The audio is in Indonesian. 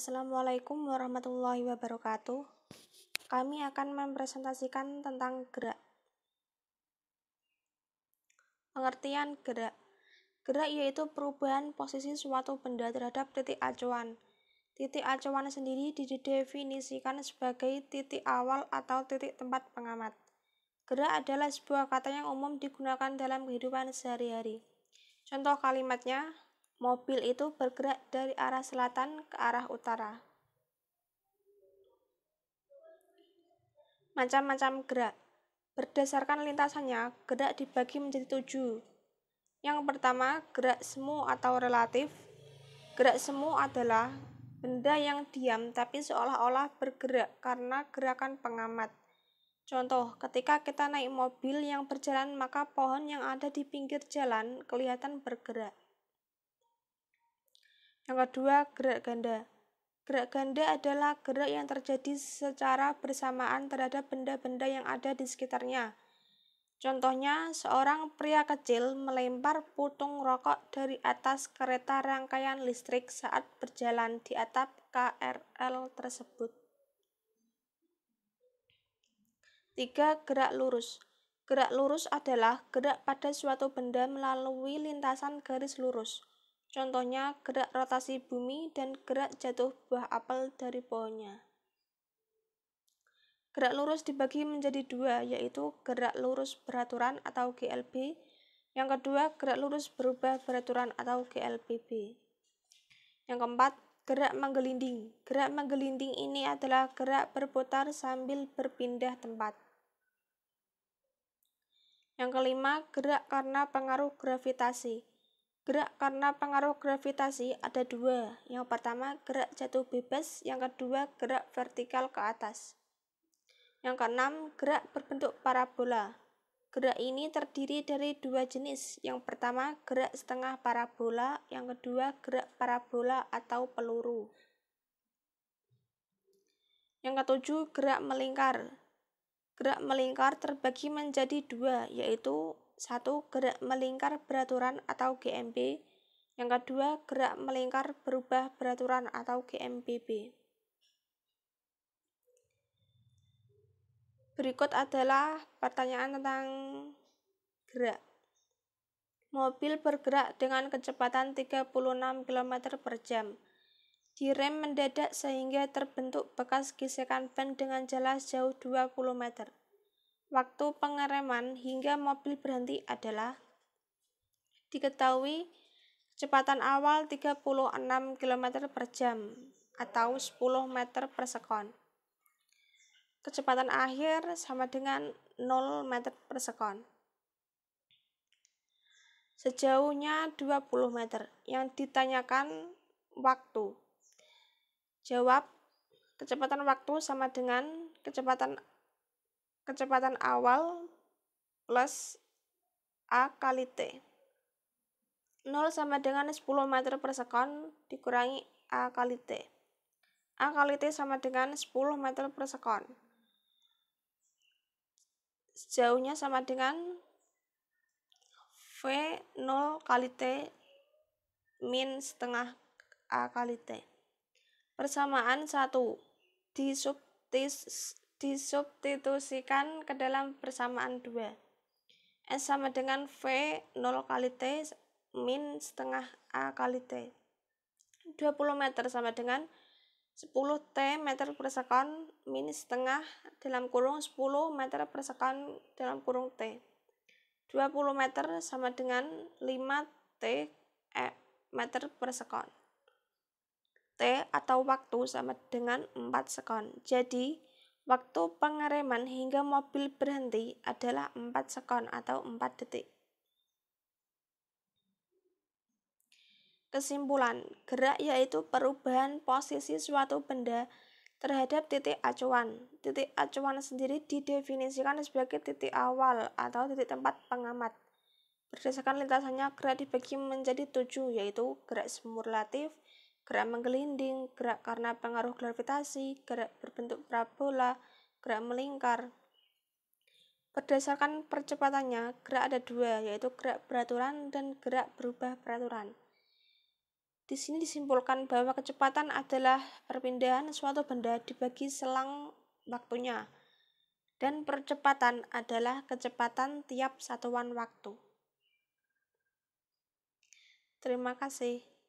Assalamualaikum warahmatullahi wabarakatuh. Kami akan mempresentasikan tentang gerak. Pengertian gerak. Gerak yaitu perubahan posisi suatu benda terhadap titik acuan. Titik acuan sendiri didefinisikan sebagai titik awal atau titik tempat pengamat. Gerak adalah sebuah kata yang umum digunakan dalam kehidupan sehari-hari. Contoh kalimatnya, Mobil itu bergerak dari arah selatan ke arah utara. Macam-macam gerak. Berdasarkan lintasannya, gerak dibagi menjadi tujuh. Yang pertama, gerak semu atau relatif. Gerak semu adalah benda yang diam tapi seolah-olah bergerak karena gerakan pengamat. Contoh, ketika kita naik mobil yang berjalan, maka pohon yang ada di pinggir jalan kelihatan bergerak. Yang kedua, gerak ganda. Gerak ganda adalah gerak yang terjadi secara bersamaan terhadap benda-benda yang ada di sekitarnya. Contohnya, seorang pria kecil melempar putung rokok dari atas kereta rangkaian listrik saat berjalan di atap KRL tersebut. Tiga Gerak lurus. Gerak lurus adalah gerak pada suatu benda melalui lintasan garis lurus. Contohnya gerak rotasi bumi dan gerak jatuh buah apel dari pohonnya. Gerak lurus dibagi menjadi dua, yaitu gerak lurus beraturan atau GLB. Yang kedua, gerak lurus berubah beraturan atau GLBB. Yang keempat, gerak menggelinding. Gerak menggelinding ini adalah gerak berputar sambil berpindah tempat. Yang kelima, gerak karena pengaruh gravitasi. Gerak karena pengaruh gravitasi ada dua. Yang pertama, gerak jatuh bebas. Yang kedua, gerak vertikal ke atas. Yang keenam, gerak berbentuk parabola. Gerak ini terdiri dari dua jenis. Yang pertama, gerak setengah parabola. Yang kedua, gerak parabola atau peluru. Yang ketujuh, gerak melingkar. Gerak melingkar terbagi menjadi dua, yaitu satu, gerak melingkar beraturan atau GMB. Yang kedua, gerak melingkar berubah beraturan atau GMBB. Berikut adalah pertanyaan tentang gerak. Mobil bergerak dengan kecepatan 36 km per jam. Direm mendadak sehingga terbentuk bekas gesekan ban dengan jelas jauh 2 meter. Waktu pengereman hingga mobil berhenti adalah diketahui kecepatan awal 36 km per jam atau 10 meter per sekon. Kecepatan akhir sama dengan 0 meter per sekon. Sejauhnya 20 meter. Yang ditanyakan waktu. Jawab, kecepatan waktu sama dengan kecepatan kecepatan awal plus A kali T. 0 sama dengan 10 meter per sekon dikurangi A kali T. A kali T sama dengan 10 meter per sekon. Sejauhnya sama dengan V 0 kali T min setengah A kali T. Persamaan 1. Di sub disubstitusikan ke dalam persamaan 2 S sama dengan V 0 kali T min setengah A kali T. 20 meter sama dengan 10 T meter per sekon min setengah dalam kurung 10 meter per sekon dalam kurung T. 20 meter sama dengan 5 T e, meter per sekon. T atau waktu sama dengan 4 sekon. Jadi, Waktu pengereman hingga mobil berhenti adalah 4 sekon atau 4 detik. Kesimpulan, gerak yaitu perubahan posisi suatu benda terhadap titik acuan. Titik acuan sendiri didefinisikan sebagai titik awal atau titik tempat pengamat. Berdasarkan lintasannya, gerak dibagi menjadi tujuh, yaitu gerak simulatif, gerak menggelinding, gerak karena pengaruh gravitasi, gerak berbentuk parabola, gerak melingkar. Berdasarkan percepatannya, gerak ada dua, yaitu gerak beraturan dan gerak berubah peraturan. Di sini disimpulkan bahwa kecepatan adalah perpindahan suatu benda dibagi selang waktunya, dan percepatan adalah kecepatan tiap satuan waktu. Terima kasih.